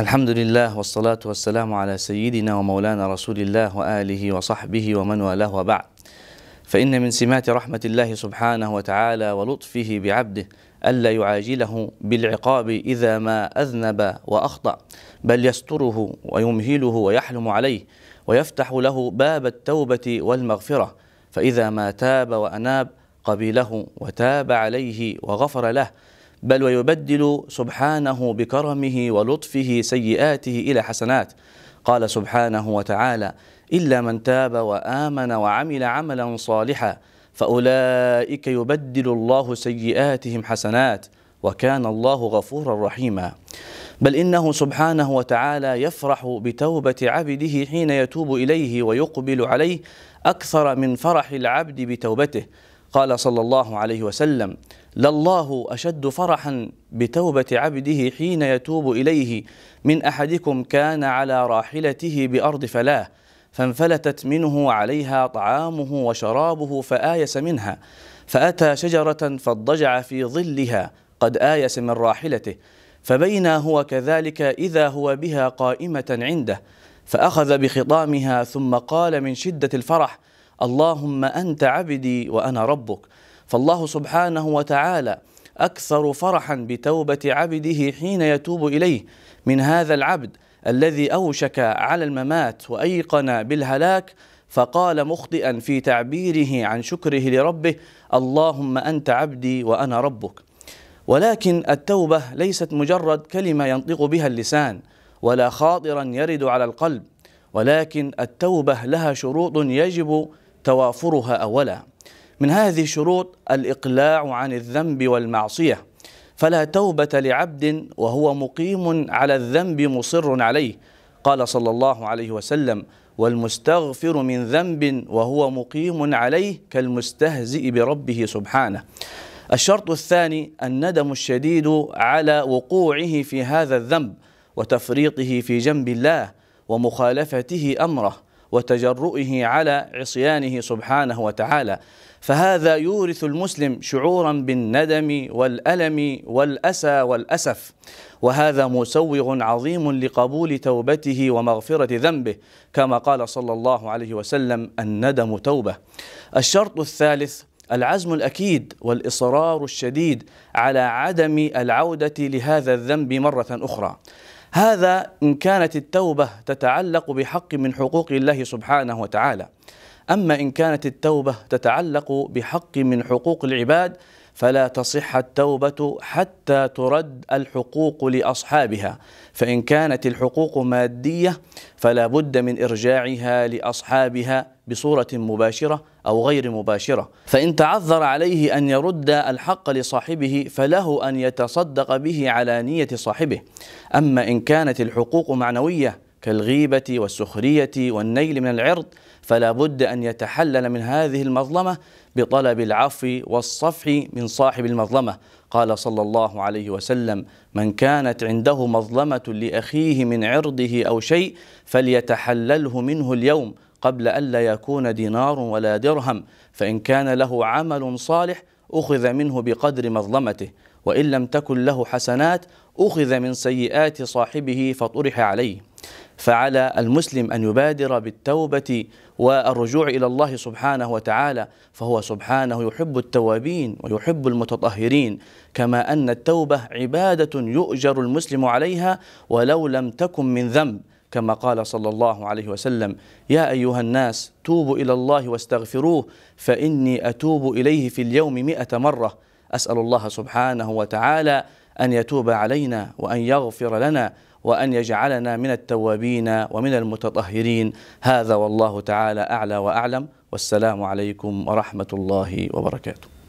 الحمد لله والصلاة والسلام على سيدنا ومولانا رسول الله وآله وصحبه ومن والاه وبعد فإن من سمات رحمة الله سبحانه وتعالى ولطفه بعبده ألا يعاجله بالعقاب إذا ما أذنب وأخطأ بل يستره ويمهله ويحلم عليه ويفتح له باب التوبة والمغفرة فإذا ما تاب وأناب قبله وتاب عليه وغفر له بل ويبدل سبحانه بكرمه ولطفه سيئاته إلى حسنات قال سبحانه وتعالى إلا من تاب وآمن وعمل عملا صالحا فأولئك يبدل الله سيئاتهم حسنات وكان الله غفورا رحيما بل إنه سبحانه وتعالى يفرح بتوبة عبده حين يتوب إليه ويقبل عليه أكثر من فرح العبد بتوبته قال صلى الله عليه وسلم لله أشد فرحا بتوبة عبده حين يتوب إليه من أحدكم كان على راحلته بأرض فلاه فانفلتت منه عليها طعامه وشرابه فآيس منها فأتى شجرة فاضطجع في ظلها قد آيس من راحلته فبينا هو كذلك إذا هو بها قائمة عنده فأخذ بخطامها ثم قال من شدة الفرح اللهم انت عبدي وانا ربك فالله سبحانه وتعالى اكثر فرحا بتوبه عبده حين يتوب اليه من هذا العبد الذي اوشك على الممات وايقن بالهلاك فقال مخطئا في تعبيره عن شكره لربه اللهم انت عبدي وانا ربك ولكن التوبه ليست مجرد كلمه ينطق بها اللسان ولا خاطرا يرد على القلب ولكن التوبه لها شروط يجب توافرها أولا من هذه الشروط الإقلاع عن الذنب والمعصية فلا توبة لعبد وهو مقيم على الذنب مصر عليه قال صلى الله عليه وسلم والمستغفر من ذنب وهو مقيم عليه كالمستهزئ بربه سبحانه الشرط الثاني الندم الشديد على وقوعه في هذا الذنب وتفريطه في جنب الله ومخالفته أمره وتجرؤه على عصيانه سبحانه وتعالى فهذا يورث المسلم شعورا بالندم والالم والاسى والاسف وهذا مسوغ عظيم لقبول توبته ومغفره ذنبه كما قال صلى الله عليه وسلم الندم توبه الشرط الثالث العزم الاكيد والاصرار الشديد على عدم العوده لهذا الذنب مره اخرى هذا إن كانت التوبة تتعلق بحق من حقوق الله سبحانه وتعالى أما إن كانت التوبة تتعلق بحق من حقوق العباد فلا تصح التوبة حتى ترد الحقوق لأصحابها فإن كانت الحقوق مادية فلا بد من إرجاعها لأصحابها بصورة مباشرة أو غير مباشرة فإن تعذر عليه أن يرد الحق لصاحبه فله أن يتصدق به على نية صاحبه أما إن كانت الحقوق معنوية كالغيبة والسخرية والنيل من العرض فلا بد أن يتحلل من هذه المظلمة بطلب العفو والصفح من صاحب المظلمة قال صلى الله عليه وسلم من كانت عنده مظلمة لأخيه من عرضه أو شيء فليتحلله منه اليوم قبل ألا يكون دينار ولا درهم فإن كان له عمل صالح أخذ منه بقدر مظلمته وإن لم تكن له حسنات أخذ من سيئات صاحبه فطرح عليه فعلى المسلم أن يبادر بالتوبة والرجوع إلى الله سبحانه وتعالى فهو سبحانه يحب التوابين ويحب المتطهرين كما أن التوبة عبادة يؤجر المسلم عليها ولو لم تكن من ذنب كما قال صلى الله عليه وسلم يا أيها الناس توبوا إلى الله واستغفروه فإني أتوب إليه في اليوم مئة مرة أسأل الله سبحانه وتعالى أن يتوب علينا وأن يغفر لنا وأن يجعلنا من التوابين ومن المتطهرين هذا والله تعالى أعلى وأعلم والسلام عليكم ورحمة الله وبركاته